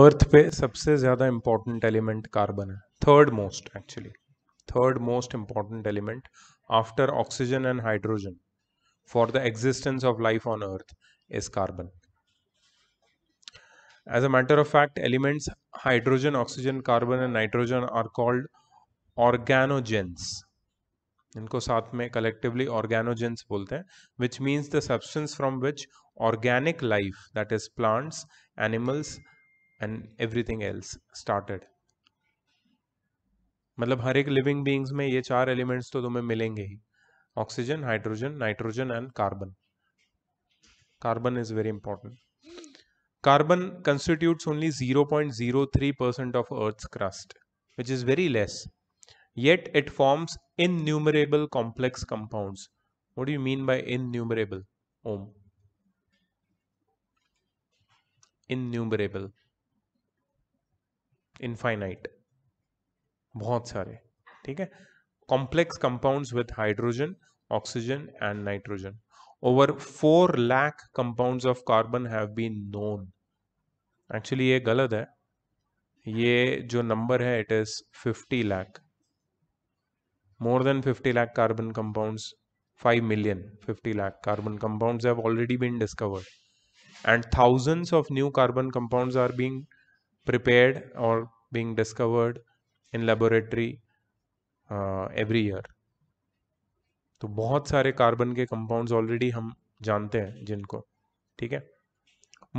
अर्थ पे सबसे ज़्यादा इम्पॉर्टेंट एलिमेंट कार्बन है third most actually third most important element after oxygen and hydrogen for the existence of life on earth is carbon. As a matter of fact, elements hydrogen, oxygen, carbon and nitrogen are called organogens. इनको साथ में collectively organogens बोलते हैं which means the substance from which organic life that is plants animals and everything else started मतलब हर एक living beings में ये चार एलिमेंट्स तो तुम्हें मिलेंगे ही oxygen hydrogen nitrogen and carbon carbon is very important carbon only zero point zero three percent of earth crust which is very less yet it forms innumerable complex compounds. What do you mean by innumerable? Om. Innumerable. Infinite. बहुत सारे ठीक है complex compounds with hydrogen, oxygen and nitrogen. Over 4 lakh compounds of carbon have been known. Actually ये गलत है ये जो number है it is 50 lakh more than 50 lakh carbon compounds 5 million 50 lakh carbon compounds have already been discovered and thousands of new carbon compounds are being prepared और being discovered in laboratory every year तो बहुत सारे कार्बन के कंपाउंड्स ऑलरेडी हम जानते हैं जिनको ठीक है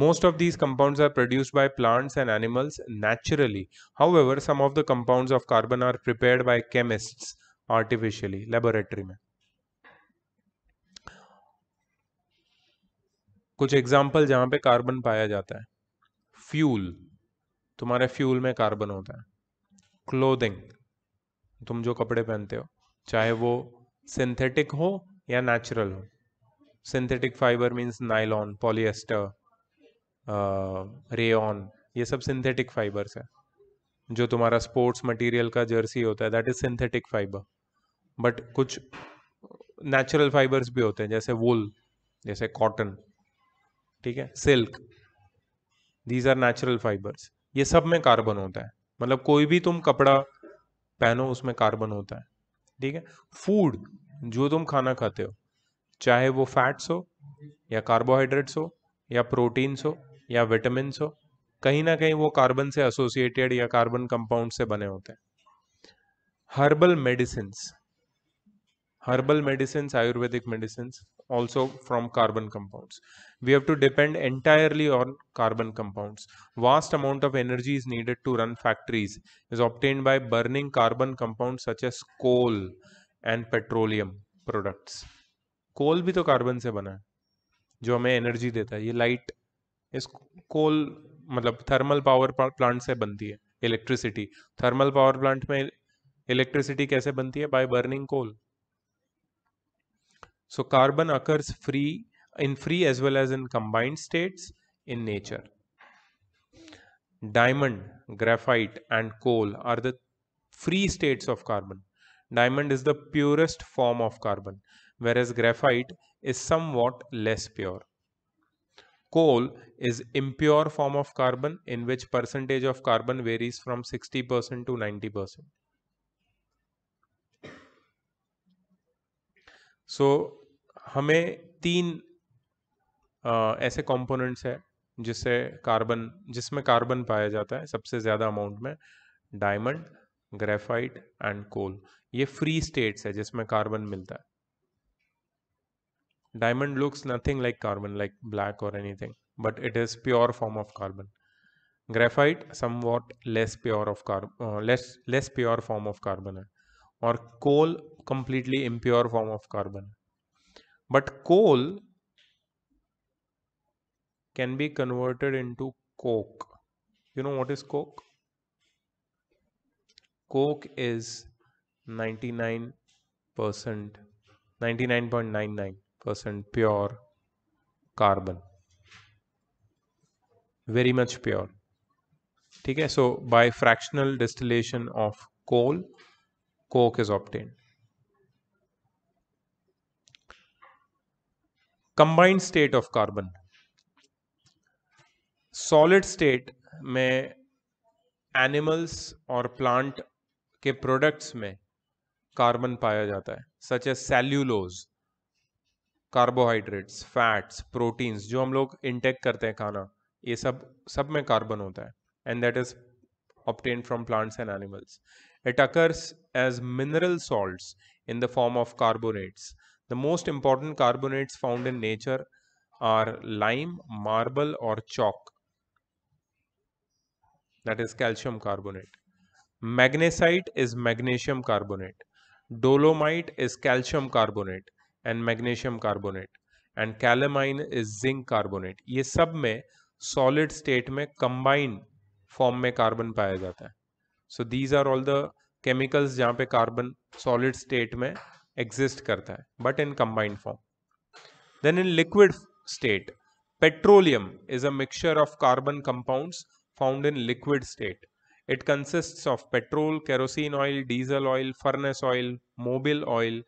most of these compound are produced by plants and animals naturally however some of the compounds of carbon are prepared by chemists artificially laboratory में कुछ एग्जाम्पल जहां पे कार्बन पाया जाता है फ्यूल तुम्हारे फ्यूल में कार्बन होता है क्लोदिंग तुम जो कपड़े पहनते हो चाहे वो सिंथेटिक हो या नेचुरल हो synthetic fibre means nylon polyester rayon ये सब सिंथेटिक फाइबर्स है जो तुम्हारा स्पोर्ट्स मटेरियल का जर्सी होता है that is synthetic fibre but कुछ नेचुरल फाइबर्स भी होते हैं जैसे वूल जैसे कॉटन ठीक है silk these are natural fibres ये सब में कार्बन होता है मतलब कोई भी तुम कपड़ा पहनो उसमें कार्बन होता है ठीक है फूड जो तुम खाना खाते हो चाहे वो फैट्स हो या कार्बोहाइड्रेट्स हो या प्रोटीन्स हो या विटामिन हो कहीं ना कहीं वो कार्बन से एसोसिएटेड या कार्बन कंपाउंड से बने होते हैं herbal medicine herbal medicines ayurvedic medicines also from carbon compounds we have to depend entirely on carbon compounds vast amount of energy is needed to run factories is obtained by burning carbon compounds such as coal and petroleum products coal भी तो carbon से बना है जो हमें energy देता है ये लाइट इस कोल मतलब थर्मल पावर प्लांट से बनती है इलेक्ट्रिसिटी थर्मल पावर प्लांट में इलेक्ट्रिसिटी कैसे बनती है by burning coal So carbon occurs free in free as well as in combined states in nature. Diamond, graphite and coal are the free states of carbon. Diamond is the purest form of carbon whereas graphite is somewhat less pure. Coal is impure form of carbon in which percentage of carbon varies from 60% to 90%. So हमें तीन आ, ऐसे components है जिससे carbon जिसमें carbon पाया जाता है सबसे ज़्यादा अमाउंट में डायमंड ग्रेफाइट एंड कोल ये फ्री स्टेट्स है जिसमें कार्बन मिलता है diamond looks nothing like carbon like black और anything but it is pure form of carbon graphite somewhat less pure of carbon less less pure form of carbon है और coal completely impure form of carbon है But coal can be converted into coke. You know what is coke? Coke is 99%, 99.99% pure carbon. Very much pure. Okay, so by fractional distillation of coal, coke is obtained. Combined state of carbon solid state में animals और plant के products में carbon पाया जाता है such a cellulose carbohydrates fats proteins जो हम लोग इंटेक करते हैं खाना ये सब सब में कार्बन होता है and that is obtained from plants and animals it occurs as mineral salts in the form of carbonates The most important carbonates found in nature are lime, marble or chalk. That is calcium carbonate. Magnesite is magnesium carbonate. Dolomite is calcium carbonate and magnesium carbonate. And calamine is zinc carbonate ये सब में solid state में combine form में carbon पाया जाता है so these are all the chemicals जहाँ पे कार्बन सॉलिड स्टेट में एग्जिस्ट करता है but in combined form then in liquid state petroleum is a mixture of carbon compounds found in liquid state it consist of petrol kerosene oil diesel oil furnace oil Mobil oil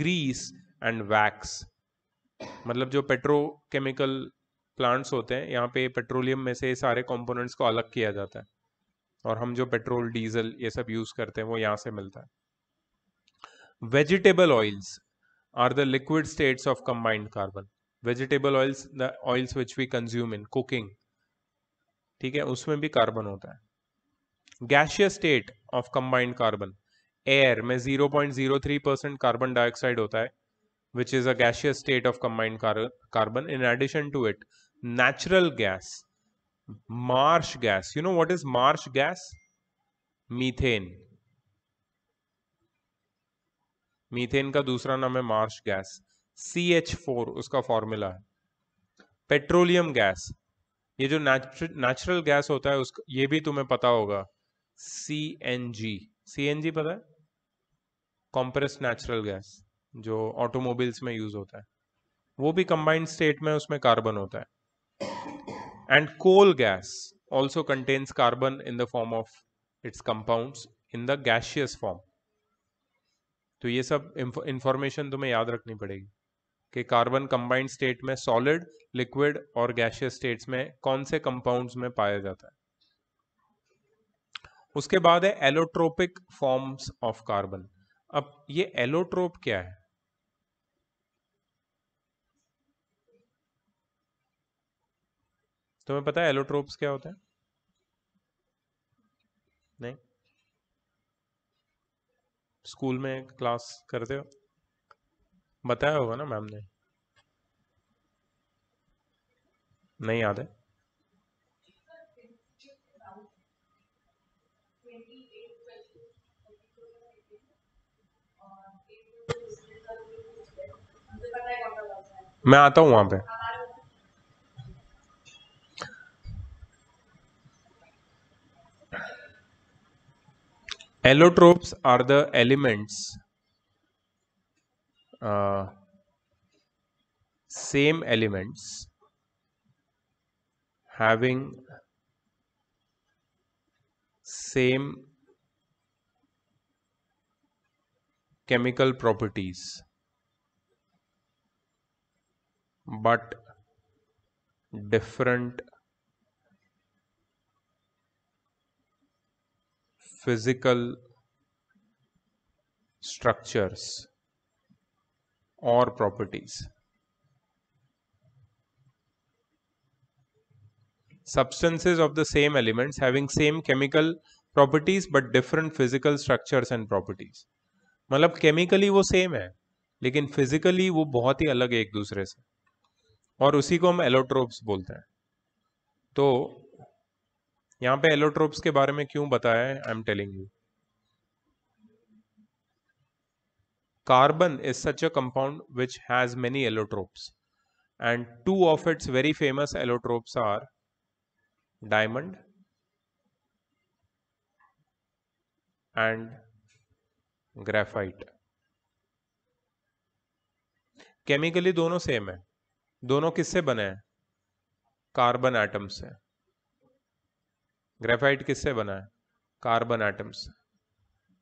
grease and wax मतलब जो petrochemical plants होते हैं यहाँ पे petroleum में से सारे components को अलग किया जाता है और हम जो पेट्रोल डीजल ये सब यूज़ करते हैं वो यहाँ से मिलता है vegetable oils are the liquid states of combined carbon vegetable oils the oils which we consume in cooking ठीक है उसमें भी कार्बन होता है gaseous state of combined carbon air में 0.03 परसेंट कार्बन डाइऑक्साइड होता है which is a gaseous state of combined car carbon. In addition to it, natural gas, marsh gas. You know what is marsh gas? Methane. Methane का दूसरा नाम है marsh gas C H four उसका formula है petroleum gas ये जो natural gas होता है उसका ये भी तुम्हें पता होगा C N G C N G पता है कॉम्प्रेस नेचुरल गैस जो ऑटोमोबाइल्स में यूज होता है वो भी कंबाइंड स्टेट में उसमें कार्बन होता है and coal gas also contains carbon in the form of its compound in the gaseous form तो ये सब इंफॉर्मेशन तुम्हें याद रखनी पड़ेगी कि कार्बन कंबाइंड स्टेट में सॉलिड लिक्विड और गैशियस स्टेट्स में कौन से कंपाउंड्स में पाया जाता है उसके बाद है एलोट्रोपिक फॉर्म्स ऑफ कार्बन अब ये एलोट्रोप क्या है तुम्हें पता है एलोट्रोप्स क्या होता है नहीं स्कूल में क्लास करते हो बताया होगा ना मैम ने नहीं याद है मैं आता हूँ वहां पे Allotropes are the elements, uh, same elements having same chemical properties but different physical structures or properties. Substances of the same elements having same chemical properties but different physical structures and properties. matlab chemically wo same hai lekin physically wo bahut hi alag hai ek dusre se aur usi ko hum allotropes bolte hain to यहां पे allotropes के बारे में क्यों बताया है I am telling you carbon is such a compound which has many allotropes and two of its very famous allotropes are diamond and graphite chemically दोनों same है दोनों किससे बने हैं कार्बन एटम्स हैं ग्रेफाइट किससे बना है कार्बन एटम्स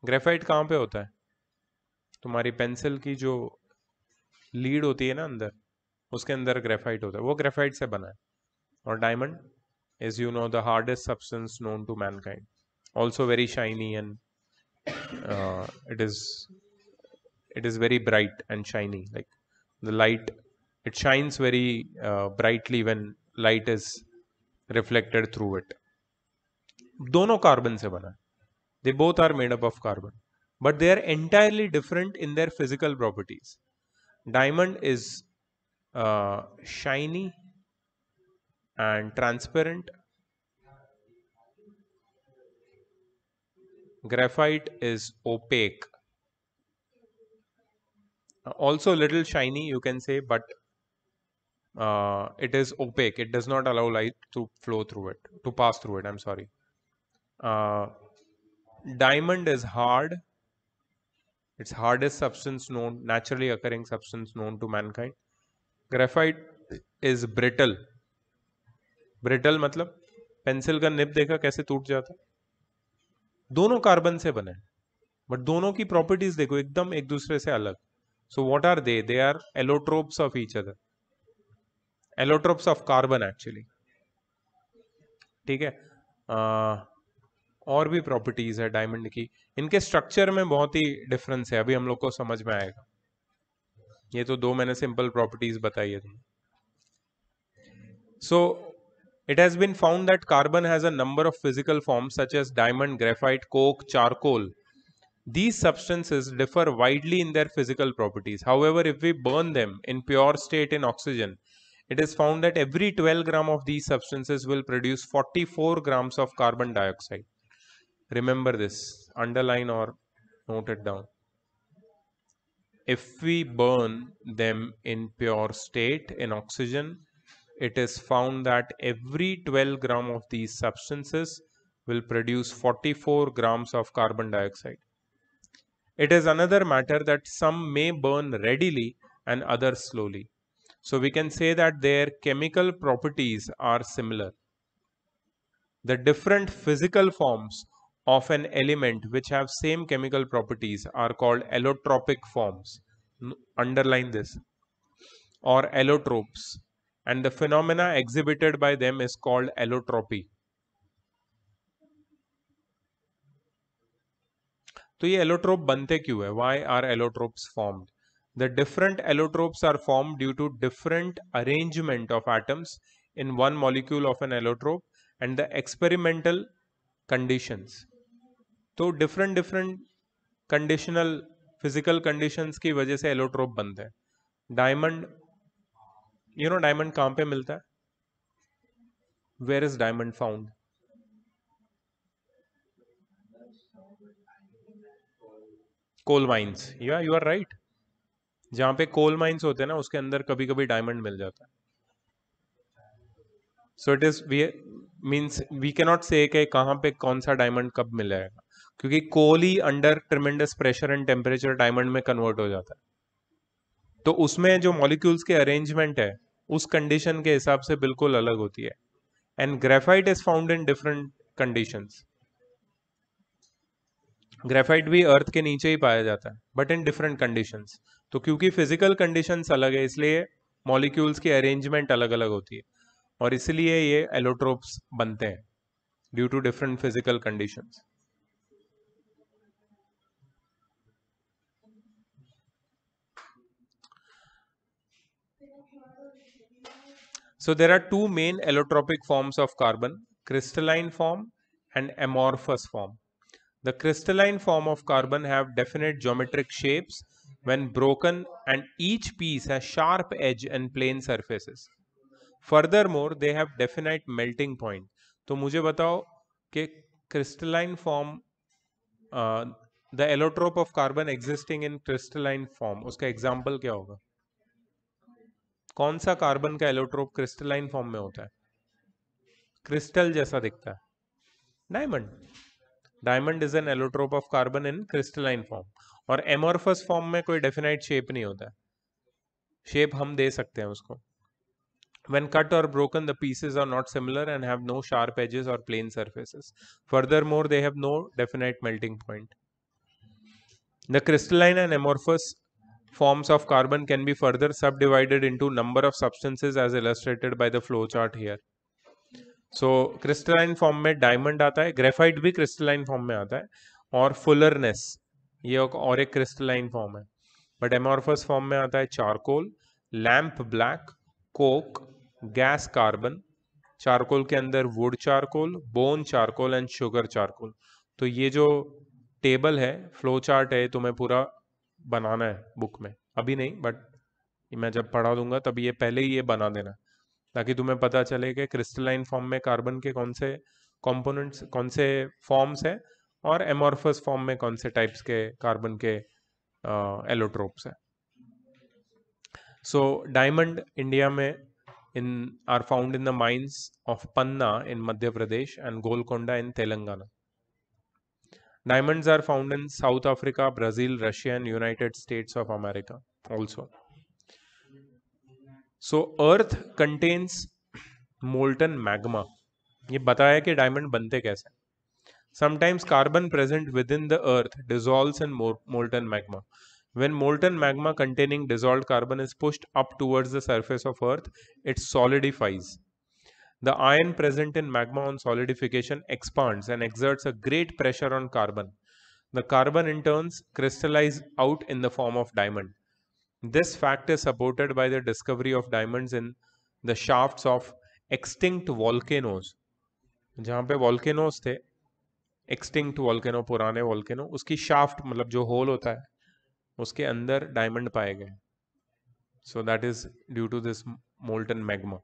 ग्रेफाइट कहाँ पे होता है तुम्हारी पेंसिल की जो लीड होती है ना अंदर उसके अंदर ग्रेफाइट होता है वो ग्रेफाइट से बना है और diamond is you know the hardest substance known to mankind also very shiny and it is it is very bright and shiny like the light it shines very brightly when light is reflected through it दोनों carbon से बना है they both are made up of carbon but they are entirely different in their physical properties diamond is shiny and transparent graphite is opaque also a little shiny you can say but uh, it is opaque it does not allow light to flow through it to pass through it i'm sorry uh, diamond is hard it's hardest substance known naturally occurring substance known to mankind graphite is brittle brittle मतलब pencil का nib देखा कैसे टूट जाता दोनों carbon से बने but दोनों की प्रॉपर्टीज देखो एकदम एक दूसरे से अलग so what are they they are allotropes of each other allotropes of carbon actually ठीक है uh, और भी प्रॉपर्टीज है डायमंड की इनके स्ट्रक्चर में बहुत ही डिफरेंस है अभी हम लोग को समझ में आएगा ये तो दो मैंने सिंपल प्रॉपर्टीज बताई है so it has been found that carbon has a number of physical form such as diamond graphite coke charcoal these substances differ widely in their physical properties however if we burn them in pure state in oxygen it is found that every twelve gram of these substances will produce forty four grams of carbon dioxide remember this underline or note it down if we burn them in pure state in oxygen it is found that every 12 gram of these substances will produce 44 grams of carbon dioxide it is another matter that some may burn readily and others slowly so we can say that their chemical properties are similar the different physical forms of an element which have same chemical properties are called allotropic forms. Underline this or allotropes and the phenomena exhibited by them is called allotropy. तो ये allotrope बनते क्यों है why are allotropes formed the different allotropes are form due to different arrangement of atoms in one molecule of an allotrope and the experimental conditions तो different different conditional physical conditions की वजह से allotrope बनते हैं diamond you know diamond कहां पे मिलता है where is diamond found coal mines या यू आर राइट जहां पे कोल माइंस होते हैं ना उसके अंदर कभी कभी डायमंड मिल जाता है so it is we means we cannot say कहां पे कौन सा डायमंड कब मिलेगा क्योंकि कोल ही under tremendous pressure and temperature diamond में कन्वर्ट हो जाता है तो उसमें जो मॉलिक्यूल्स के अरेंजमेंट है उस कंडीशन के हिसाब से बिल्कुल अलग होती है and graphite is found in different conditions graphite भी अर्थ के नीचे ही पाया जाता है बट इन डिफरेंट कंडीशंस तो क्योंकि फिजिकल कंडीशंस अलग है इसलिए मॉलिक्यूल्स की अरेंजमेंट अलग अलग होती है और इसलिए ये एलोट्रोप्स बनते हैं due to different physical conditions So there are two main allotropic forms of carbon, crystalline form and amorphous form. The crystalline form of carbon have definite geometric shapes when broken and each piece has sharp edge and plane surfaces. Furthermore, they have definite melting point. to mujhe batao ke crystalline form uh, the allotrope of carbon existing in crystalline form uska example kya hoga कौन सा carbon का allotrope crystalline form में होता है crystal जैसा दिखता है diamond diamond is an allotrope of carbon in crystalline form और एमोर्फस फॉर्म में कोई डेफिनाइट शेप नहीं होता शेप हम दे सकते हैं उसको when cut or broken the pieces are not similar and have no sharp edges or plain surfaces furthermore they have no definite melting point the crystalline and amorphous Forms of carbon can be further subdivided into number of substances as illustrated by the flow chart here. So crystalline form में diamond आता है graphite भी crystalline form में आता है और फुलरनेस ये और एक क्रिस्टलाइन फॉर्म है बट एमोर्फस फॉर्म में आता है charcoal lamp black coke gas carbon charcoal के अंदर wood charcoal bone charcoal and sugar charcoal तो ये जो टेबल है फ्लो चार्ट है तुम्हें तो पूरा बनाना है बुक में अभी नहीं बट मैं जब पढ़ा दूंगा तब ये पहले ही ये बना देना ताकि तुम्हें पता चले कि क्रिस्टलाइन फॉर्म में कार्बन के कौन से कंपोनेंट्स कौन से फॉर्म्स हैं और एमोरफस फॉर्म में कौन से टाइप्स के कार्बन के एलोट्रोप्स हैं सो डायमंड इंडिया में in are found in the mines of Panna in Madhya Pradesh and Golconda in Telangana Diamonds are found in South Africa, Brazil, Russia and United States of America also. So earth contains molten magma. ये बताया कि diamond बनते कैसे Sometimes carbon present within the earth dissolves in molten magma. When molten magma containing dissolved carbon is pushed up towards the surface of earth, it solidifies. The iron present in magma on solidification expands and exerts a great pressure on carbon. The carbon in turn crystallizes out in the form of diamond. This fact is supported by the discovery of diamonds in the shafts of extinct volcanoes. जहाँ पे volcanoes थे extinct volcano, पुराने volcano, उसकी shaft, मतलब जो hole होता है उसके अंदर diamond पाए गए So that is due to this molten magma.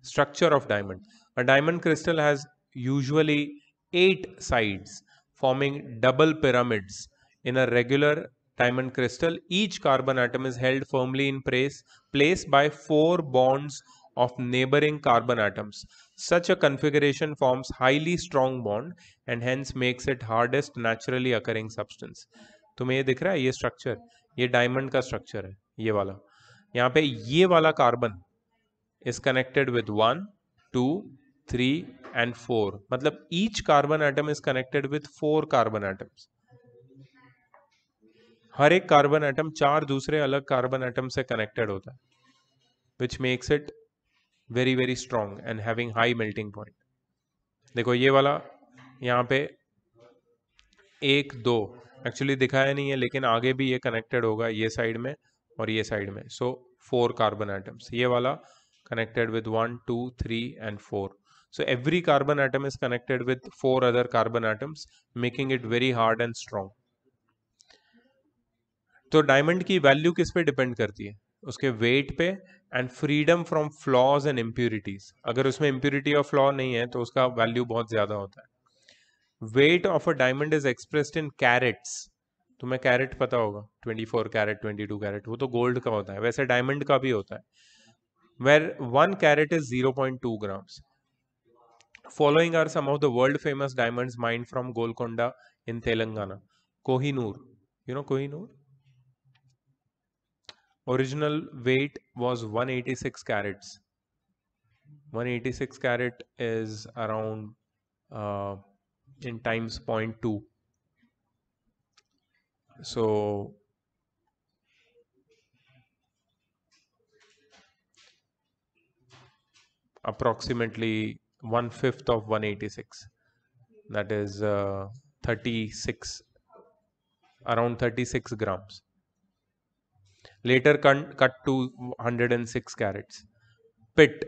Structure of diamond. A diamond crystal has usually eight sides forming double pyramids. In a regular diamond crystal, each carbon atom is held firmly in place, placed by four bonds of neighboring carbon atoms. Such a configuration forms highly strong bond and hence makes it hardest naturally occurring substance. tumhe ye dikh raha hai ye structure ye diamond ka structure hai ye wala yahan pe ye wala carbon is connected with one two three and four मतलब each carbon atom is connected with four carbon atoms हर एक carbon atom चार दूसरे अलग carbon atom से connected होता है which makes it very very strong and having high melting point देखो ये वाला यहाँ पे एक दो एक्चुअली दिखाया नहीं है लेकिन आगे भी ये कनेक्टेड होगा ये साइड में और ये साइड में सो फोर कार्बन एटम्स ये वाला connected with 1, 2, 3 and 4. So every carbon atom is connected with four other carbon atoms making it very hard and strong. तो डायमंड की वैल्यू किस पे डिपेंड करती है उसके वेट पे and freedom from flaws and impurities अगर उसमें इम्प्यूरिटी और फ्लॉ नहीं है तो उसका वैल्यू बहुत ज़्यादा होता है weight of a diamond is expressed in carats तुम्हें कैरेट पता होगा 24 फोर कैरेट ट्वेंटी कैरेट वो तो गोल्ड का होता है वैसे डायमंड का भी होता है where 1 carat is 0.2 grams. Following are some of the world famous diamonds mined from Golconda in Telangana. Kohinoor. You know Kohinoor? Original weight was 186 carats. 186 carat is around uh, in times 0.2. So approximately one fifth of 186 that is uh, 36 around 36 grams later cut to 106 carats pit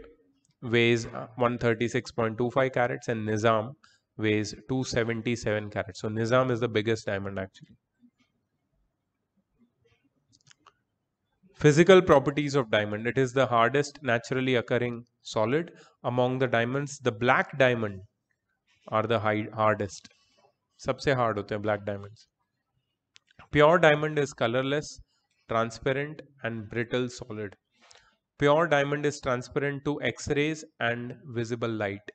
weighs uh, 136.25 carats and nizam weighs 277 carats so nizam is the biggest diamond actually Physical properties of diamond. It is the hardest naturally occurring solid. Among the diamonds, the black diamond are the high, hardest. सबसे hard होते हैं black diamonds. Pure diamond is colorless, transparent and brittle solid. Pure diamond is transparent to X-rays and visible light.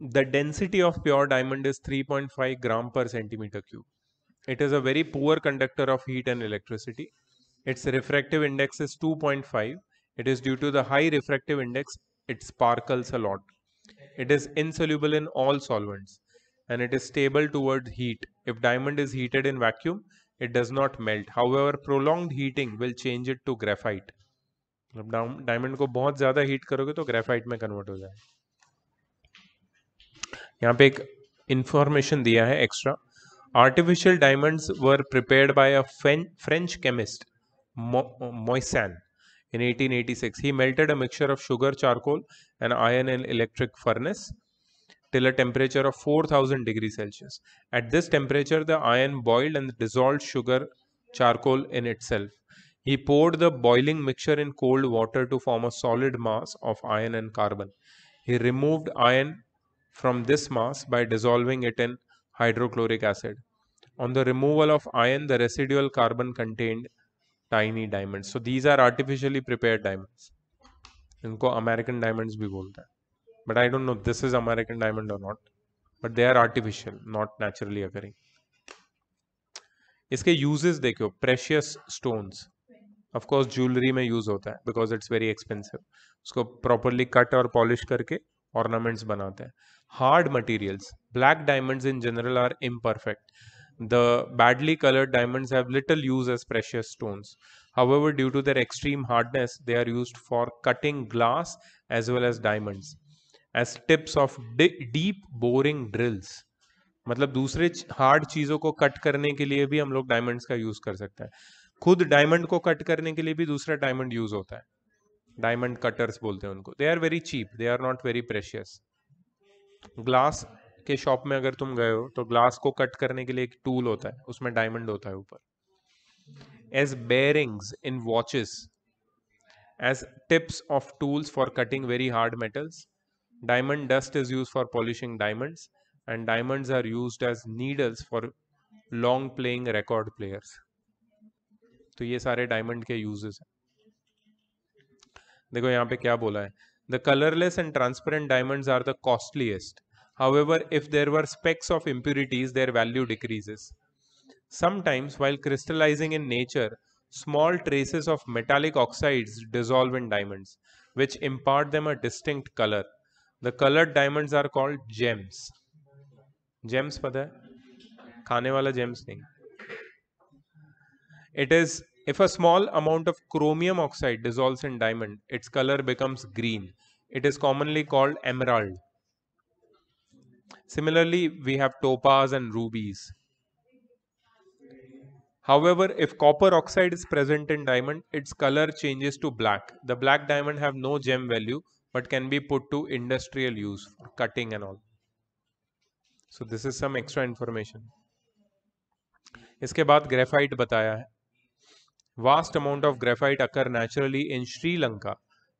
The density of pure diamond is 3.5 gram per centimeter cube. It is a very poor conductor of heat and electricity. Its refractive index is 2.5. It is due to the high refractive index, it sparkles a lot. It is insoluble in all solvents and it is stable towards heat. If diamond is heated in vacuum, it does not melt. However, prolonged heating will change it to graphite. जब diamond को बहुत ज़्यादा heat करोगे तो graphite में convert हो जाए यहाँ पे एक इन्फॉर्मेशन दिया है extra Artificial diamonds were prepared by a French chemist, Mo Moissan, in 1886. He melted a mixture of sugar, charcoal, and iron in electric furnace till a temperature of 4000 degrees Celsius. At this temperature, the iron boiled and dissolved sugar charcoal in itself. He poured the boiling mixture in cold water to form a solid mass of iron and carbon. He removed iron from this mass by dissolving it in hydrochloric acid. On the removal of iron, the residual carbon contained tiny diamonds. So these are artificially prepared diamonds. इनको American diamonds भी बोलते हैं but I don't know this is American diamond और not but they are artificial not naturally occurring इसके uses देखियो precious stones of course jewellery में use होता है बिकॉज इट्स वेरी एक्सपेंसिव उसको प्रॉपरली कट और पॉलिश करके ऑर्नामेंट्स बनाते हैं hard materials. Black diamonds in general are imperfect. The badly colored diamonds have little use as precious stones. However, due to their extreme hardness, they are used for cutting glass as well as diamonds as tips of deep boring drills. मतलब दूसरे hard चीज़ों को cut करने के लिए भी हम लोग डायमंड्स का यूज़ कर सकते हैं खुद डायमंड को कट करने के लिए भी दूसरा डायमंड यूज़ होता है डायमंड कटर्स बोलते हैं उनको they are very cheap they are not very precious glass के शॉप में अगर तुम गए हो तो ग्लास को कट करने के लिए एक टूल होता है उसमें डायमंड होता है ऊपर as bearings in watches as tips of tools for cutting very hard metals diamond dust is use for polishing diamonds and diamonds are use as needles for long playing record players तो ये सारे diamond के uses हैं देखो यहाँ पे क्या बोला है The colorless and transparent diamonds are the costliest. However, if there were specks of impurities, their value decreases. Sometimes, while crystallizing in nature, small traces of metallic oxides dissolve in diamonds, which impart them a distinct color. The colored diamonds are called gems. Gems, pata hai? Khane wala gems thing. It is if a small amount of chromium oxide dissolves in diamond, its color becomes green. It is commonly called emerald. Similarly, we have topaz and rubies. However, if copper oxide is present in diamond, its color changes to black. The black diamond have no gem value but can be put to industrial use for cutting and all. So this is some extra information. इसके बाद graphite बताया है Vast amount of graphite occur naturally in Sri Lanka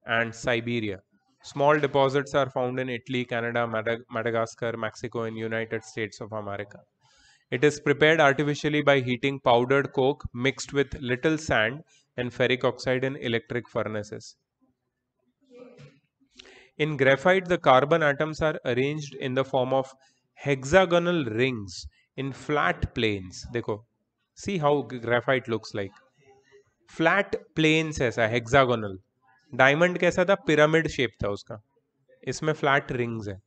and Siberia. Small deposits are found in Italy, Canada, Madag Madagascar, Mexico and United States of America. It is prepared artificially by heating powdered coke mixed with little sand and ferric oxide in electric furnaces. In graphite, the carbon atoms are arranged in the form of hexagonal rings in flat planes. Dekho. See how graphite looks like. Flat plane ऐसा hexagonal diamond कैसा था pyramid shape था उसका इसमें flat rings है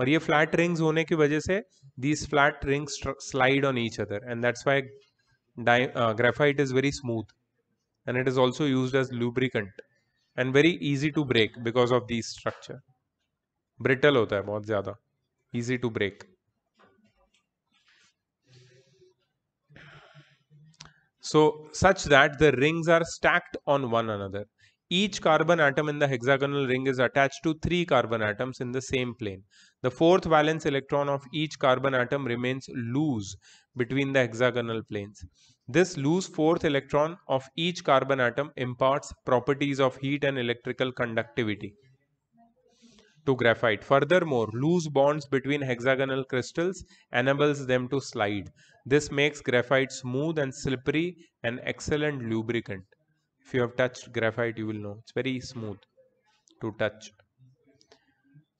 और ये flat rings होने की वजह से these flat rings slide on each other and that's why graphite is very smooth and it is also use as lubricant and very easy to break because of the structure brittle होता है बहुत ज्यादा easy to break So such that the rings are stacked on one another. Each carbon atom in the hexagonal ring is attached to three carbon atoms in the same plane. The fourth valence electron of each carbon atom remains loose between the hexagonal planes. This loose fourth electron of each carbon atom imparts properties of heat and electrical conductivity to graphite. Furthermore, loose bonds between hexagonal crystals enables them to slide. This makes graphite smooth and slippery an excellent lubricant. If you have touched graphite, you will know. It's very smooth to touch.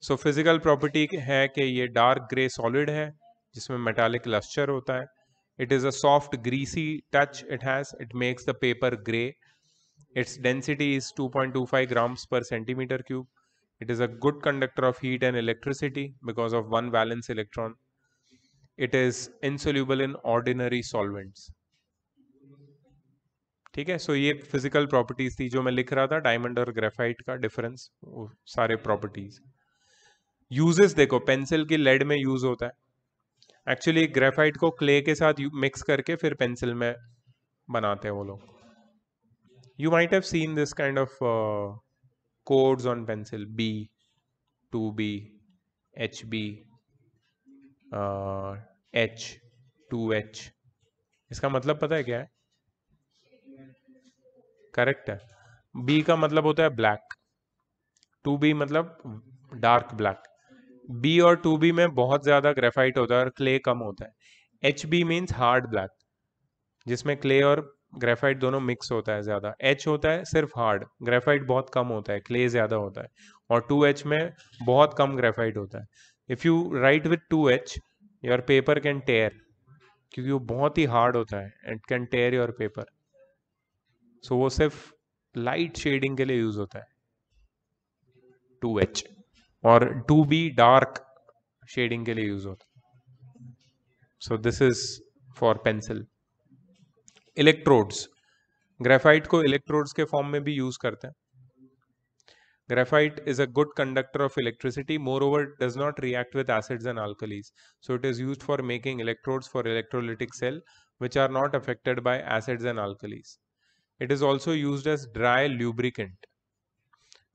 So physical property है कि ये dark grey solid है जिसमें metallic lustre होता है it is a soft It touch it has it makes the paper grey it's 2.25 grams per centimeter cube. It is a good conductor of heat and electricity because of one valence electron. It is insoluble in ordinary solvents. ठीक है so so ये physical properties थी जो मैं लिख रहा था diamond और ग्रेफाइट का डिफरेंस सारे प्रॉपर्टीज यूजेस देखो पेंसिल की लेड में यूज होता है एक्चुअली ग्रेफाइट को क्ले के साथ मिक्स करके फिर पेंसिल में बनाते हैं वो लोग you might have seen this kind of pencil on pencil B, 2B, HB, uh, H, 2H इसका मतलब पता है क्या है करेक्ट है बी का मतलब होता है ब्लैक टू बी मतलब डार्क ब्लैक बी और टू बी में बहुत ज्यादा ग्रेफाइट होता है और क्ले कम होता है H B means hard black जिसमें क्ले और ग्रेफाइट दोनों मिक्स होता है ज़्यादा एच होता है सिर्फ हार्ड ग्रेफाइट बहुत कम होता है क्ले ज़्यादा होता है और टू एच में बहुत कम ग्रेफाइट होता है if you write with two H your paper can tear क्योंकि वो बहुत ही हार्ड होता है and can tear your paper so वो सिर्फ लाइट शेडिंग के लिए यूज होता है टू एच और टू बी डार्क शेडिंग के लिए यूज होता है so this is for pencil electrodes graphite को इलेक्ट्रोड्स के फॉर्म में भी यूज करते हैं graphite is a good conductor of electricity moreover does not react with acids and alkalis so it is use for making electrodes for electrolytic cell which are not affected by acids and alkalis it is also use as dry lubricant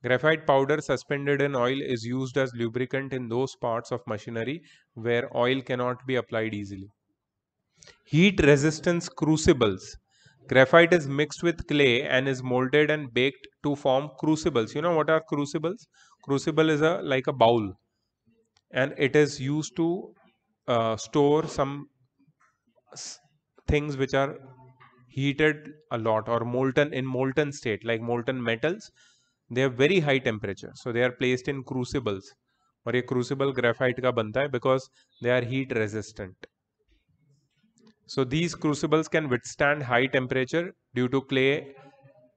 graphite powder suspended in oil is use as lubricant in those part of machinery where oil cannot be applied easily Heat resistance crucibles. Graphite is mixed with clay and is molded and baked to form crucibles. You know what are crucibles? Crucible is a like a bowl and it is used to uh, store some things which are heated a lot or molten in molten state like molten metals they have very high temperature so they are placed in crucibles or a crucible graphite ka banta hai because they are heat resistant. So these crucibles can withstand high temperature due to clay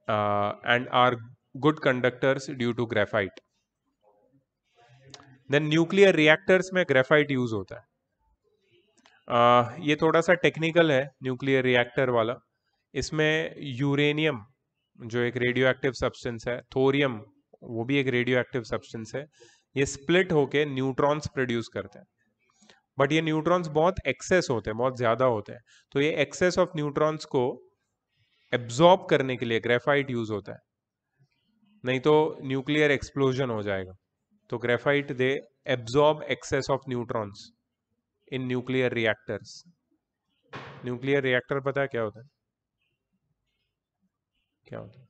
uh, and are good conductors due to graphite. Then nuclear reactors में graphite use होता है आ, uh, ये थोड़ा सा technical है nuclear reactor वाला इसमें uranium जो एक रेडियो एक्टिव सब्सटेंस है थोरियम वो भी एक रेडियो एक्टिव सब्सटेंस है ये स्प्लिट होके न्यूट्रॉन्स प्रोड्यूस करते हैं बट ये न्यूट्रॉन्स बहुत एक्सेस होते हैं बहुत ज़्यादा होते हैं तो ये एक्सेस ऑफ न्यूट्रॉन्स को एब्जॉर्ब करने के लिए ग्रेफाइट यूज होता है नहीं तो न्यूक्लियर एक्सप्लोजन हो जाएगा तो graphite they absorb excess of neutrons in nuclear reactors nuclear reactor पता है क्या होता है क्या होता है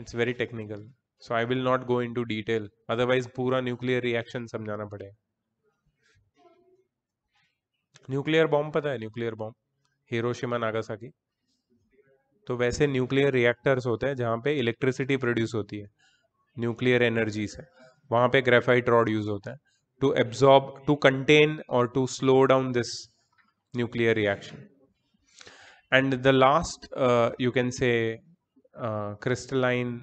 it's very technical so I will not go into detail otherwise पूरा न्यूक्लियर रिएक्शन समझाना पड़ेगा न्यूक्लियर बॉम्ब पता है न्यूक्लियर बॉम्ब हिरोशिमा नागासाकी तो वैसे न्यूक्लियर रिएक्टर्स होते हैं जहाँ पे इलेक्ट्रिसिटी प्रोड्यूस होती है न्यूक्लियर एनर्जी से वहाँ पे ग्रेफाइट रॉड यूज होता है टू एब्जॉर्ब टू कंटेन और to slow down this nuclear reaction and the last you can say crystalline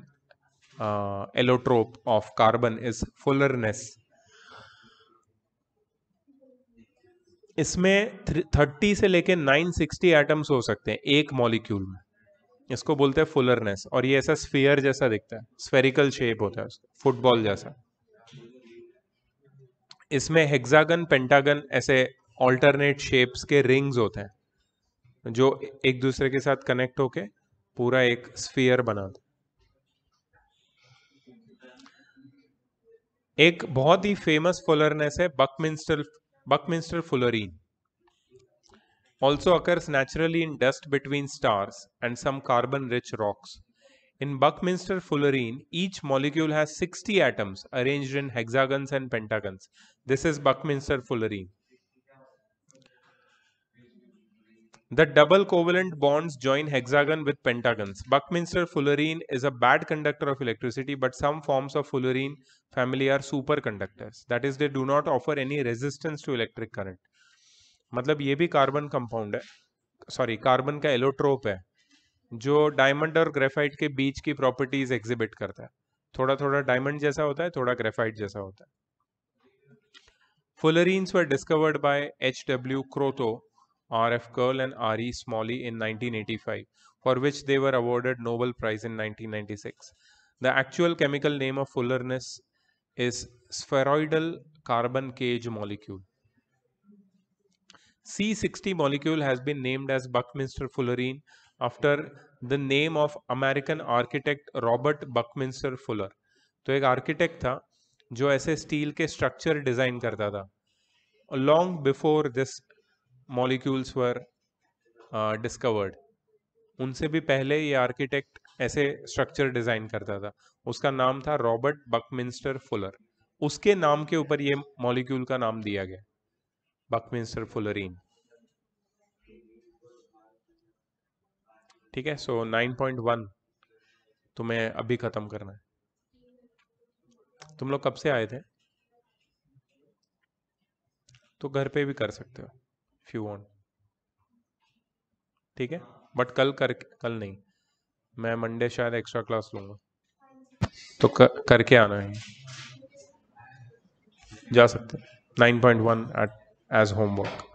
uh, allotrope of carbon is fullerness इसमें थर्टी से लेके 960 एटम्स हो सकते हैं एक मॉलिक्यूल में इसको बोलते हैं फुलरनेस और ये ऐसा स्फीयर जैसा दिखता है स्फेरिकल शेप होता है उसका फुटबॉल जैसा इसमें हेक्सागन पेंटागन ऐसे ऑल्टरनेट शेप्स के रिंग्स होते हैं जो एक दूसरे के साथ कनेक्ट होके पूरा एक स्फीयर बनाते एक बहुत ही फेमस फुलरनेस है Buckminster Buckminster fullerene also occurs naturally in dust between stars and some carbon rich rocks in Buckminster fullerene each molecule has sixty atoms arranged in hexagons and pentagons this is Buckminster fullerene The double covalent bonds join hexagon with pentagons. Buckminster fullerene is a bad conductor of electricity, but some forms of fullerene family are superconductors. That is, they do not offer any resistance to electric current. मतलब ये भी carbon compound है sorry carbon का allotrope है जो diamond और graphite के बीच की प्रॉपर्टीज एग्जिबिट करता है थोड़ा थोड़ा डायमंड जैसा होता है थोड़ा ग्रेफाइट जैसा होता है Fullerenes were discovered by H. W. Kroto. R.F. Curl and R.E. Smalley in 1985, for which they were awarded Nobel Prize in 1996. The actual chemical name of Fullerness is spheroidal carbon cage molecule. C60 molecule has been named as Buckminster fullerene after the name of American architect Robert Buckminster Fuller. So, एक architect was, जो ऐसे structure design structure design करता था molecules were discovered उनसे भी पहले ये architect ऐसे स्ट्रक्चर डिजाइन करता था उसका नाम था रॉबर्ट बकमिंस्टर फुलर उसके नाम के ऊपर ये मॉलिक्यूल का नाम दिया गया बकमिंस्टर फुलरीन ठीक है सो नाइन पॉइंट वन तुम्हें अभी खत्म करना है तुम लोग कब से आए थे तो घर पे भी कर सकते हो इफ यू वांट ठीक है बट कल कर कल नहीं मैं मंडे शायद एक्स्ट्रा क्लास लूंगा तो कर, करके आना है जा सकते nine point one eight as homework